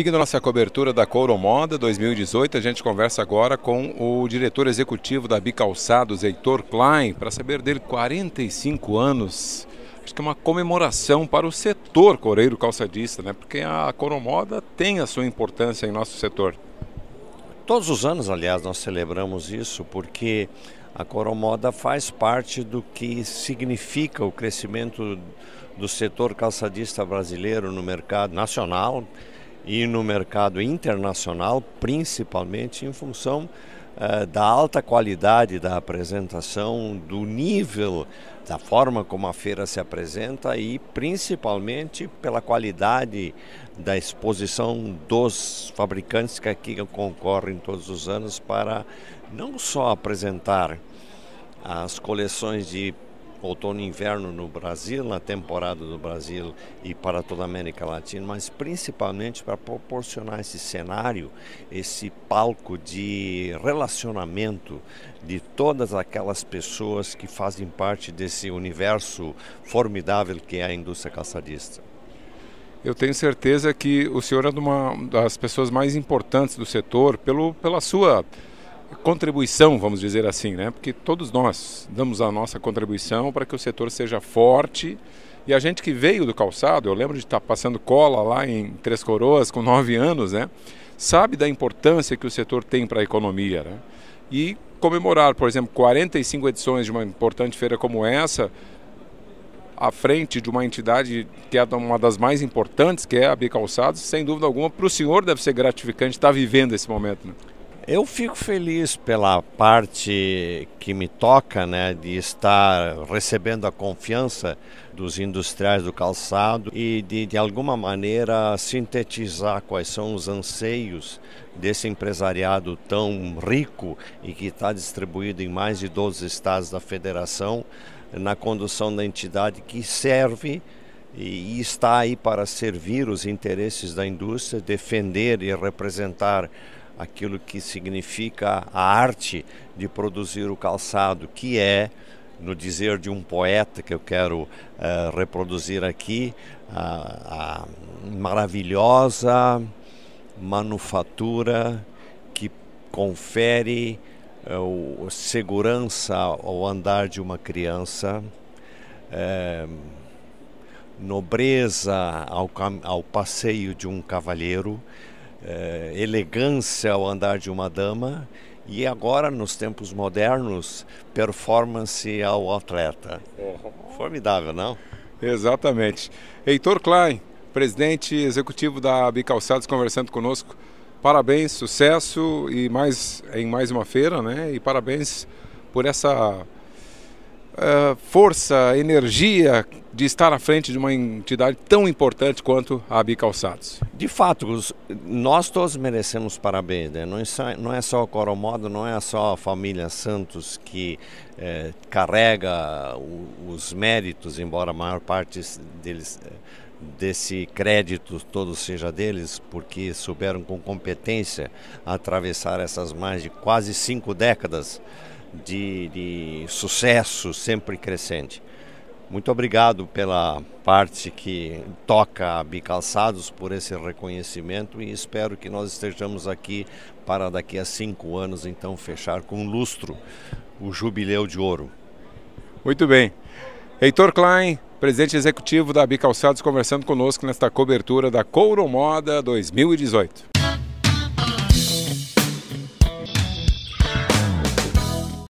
Seguindo nossa cobertura da Couro Moda 2018, a gente conversa agora com o diretor executivo da Bicalçados, Heitor Klein, para saber dele 45 anos. Acho que é uma comemoração para o setor coreiro calçadista, né? Porque a Couro Moda tem a sua importância em nosso setor. Todos os anos, aliás, nós celebramos isso porque a Coromoda faz parte do que significa o crescimento do setor calçadista brasileiro no mercado nacional e no mercado internacional, principalmente em função eh, da alta qualidade da apresentação, do nível, da forma como a feira se apresenta e principalmente pela qualidade da exposição dos fabricantes que aqui concorrem todos os anos para não só apresentar as coleções de outono e inverno no Brasil, na temporada do Brasil e para toda a América Latina, mas principalmente para proporcionar esse cenário, esse palco de relacionamento de todas aquelas pessoas que fazem parte desse universo formidável que é a indústria caçadista. Eu tenho certeza que o senhor é uma das pessoas mais importantes do setor pelo, pela sua contribuição, vamos dizer assim, né? Porque todos nós damos a nossa contribuição para que o setor seja forte. E a gente que veio do calçado, eu lembro de estar passando cola lá em Três Coroas com nove anos, né? Sabe da importância que o setor tem para a economia, né? E comemorar, por exemplo, 45 edições de uma importante feira como essa, à frente de uma entidade que é uma das mais importantes, que é a Bicalçados, sem dúvida alguma, para o senhor deve ser gratificante estar vivendo esse momento. Né? Eu fico feliz pela parte que me toca, né, de estar recebendo a confiança dos industriais do calçado e de, de alguma maneira sintetizar quais são os anseios desse empresariado tão rico e que está distribuído em mais de 12 estados da federação na condução da entidade que serve e está aí para servir os interesses da indústria, defender e representar aquilo que significa a arte de produzir o calçado, que é, no dizer de um poeta que eu quero uh, reproduzir aqui, a, a maravilhosa manufatura que confere uh, segurança ao andar de uma criança. Uh, nobreza ao, ao passeio de um cavalheiro, é, elegância ao andar de uma dama e agora nos tempos modernos performance ao atleta. Uhum. Formidável, não? Exatamente. Heitor Klein, presidente executivo da Bicalçados, conversando conosco. Parabéns, sucesso e mais em mais uma feira, né? E parabéns por essa uh, força, energia de estar à frente de uma entidade tão importante quanto a Santos. De fato, nós todos merecemos parabéns. Né? Não é só é o Coromodo, não é só a família Santos que eh, carrega os méritos, embora a maior parte deles desse crédito todo seja deles, porque souberam com competência atravessar essas mais de quase cinco décadas de, de sucesso sempre crescente. Muito obrigado pela parte que toca a Bicalçados por esse reconhecimento e espero que nós estejamos aqui para daqui a cinco anos então fechar com lustro o Jubileu de Ouro. Muito bem. Heitor Klein, presidente executivo da Bicalçados, conversando conosco nesta cobertura da Couro Moda 2018.